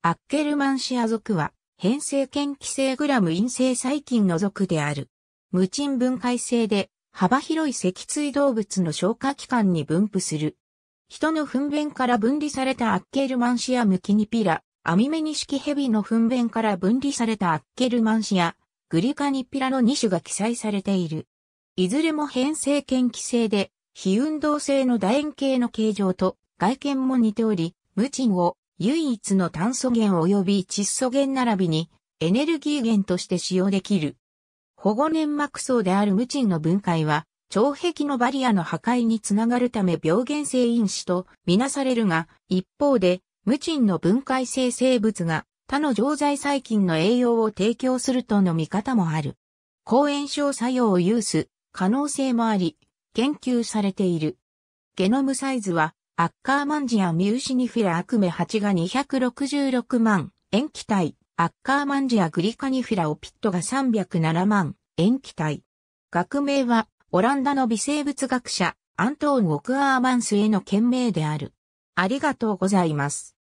アッケルマンシア属は、変性嫌気性グラム陰性細菌の属である。無賃分解性で、幅広い脊椎動物の消化器官に分布する。人の糞便から分離されたアッケルマンシアムキニピラ、アミメニシキヘビの糞便から分離されたアッケルマンシア、グリカニピラの2種が記載されている。いずれも変性嫌気性で、非運動性の楕円形の形状と外見も似ており、無賃を唯一の炭素源及び窒素源並びにエネルギー源として使用できる。保護粘膜層である無賃の分解は、腸壁のバリアの破壊につながるため病原性因子とみなされるが、一方で、無賃の分解性生物が他の常在細菌の栄養を提供するとの見方もある。抗炎症作用を有す可能性もあり、研究されている。ゲノムサイズはアッカーマンジアミューシニフィラアクメ8が266万、塩基体、アッカーマンジアグリカニフィラオピットが307万、塩基体。学名は、オランダの微生物学者、アントーン・オクアーマンスへの件名である。ありがとうございます。